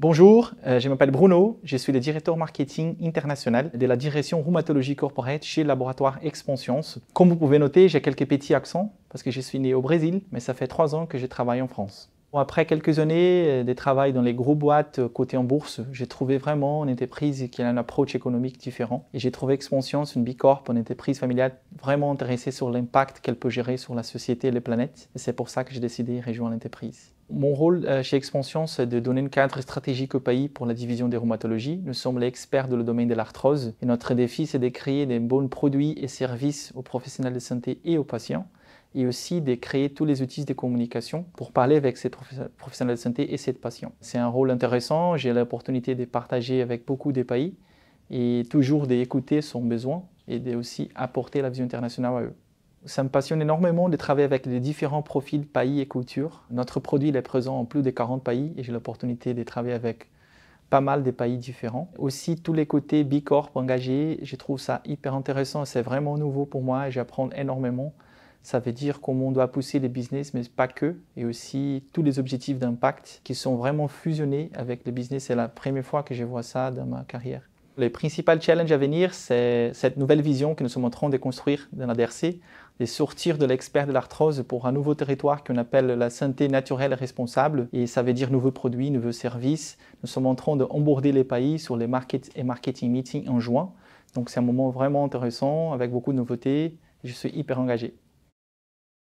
Bonjour, euh, je m'appelle Bruno, je suis le directeur marketing international de la direction rhumatologie corporate chez Laboratoire Expansions. Comme vous pouvez noter, j'ai quelques petits accents parce que je suis né au Brésil, mais ça fait trois ans que je travaille en France. Après quelques années euh, de travail dans les grosses boîtes euh, cotées en bourse, j'ai trouvé vraiment une entreprise qui a une approche économique différente. Et j'ai trouvé Expansion, une bicorp, une entreprise familiale vraiment intéressée sur l'impact qu'elle peut gérer sur la société et les planètes. Et c'est pour ça que j'ai décidé de rejoindre l'entreprise. Mon rôle euh, chez Expansion, c'est de donner un cadre stratégique au pays pour la division des rhumatologies. Nous sommes les experts dans le domaine de l'arthrose et notre défi, c'est de créer des bons produits et services aux professionnels de santé et aux patients et aussi de créer tous les outils de communication pour parler avec ces professionnels de santé et ces patients. C'est un rôle intéressant, j'ai l'opportunité de partager avec beaucoup de pays et toujours d'écouter son besoin et de aussi apporter la vision internationale à eux. Ça me passionne énormément de travailler avec les différents profils pays et cultures. Notre produit est présent en plus de 40 pays et j'ai l'opportunité de travailler avec pas mal de pays différents. Aussi, tous les côtés Bicorp engagés, je trouve ça hyper intéressant. C'est vraiment nouveau pour moi et j'apprends énormément. Ça veut dire comment on doit pousser les business, mais pas que, et aussi tous les objectifs d'impact qui sont vraiment fusionnés avec le business. C'est la première fois que je vois ça dans ma carrière. Les principal challenges à venir, c'est cette nouvelle vision que nous sommes en train de construire dans la DRC, de sortir de l'expert de l'arthrose pour un nouveau territoire qu'on appelle la santé naturelle responsable. Et ça veut dire nouveaux produits, nouveaux services. Nous sommes en train d'emborder les pays sur les markets et marketing meetings en juin. Donc c'est un moment vraiment intéressant avec beaucoup de nouveautés. Je suis hyper engagé.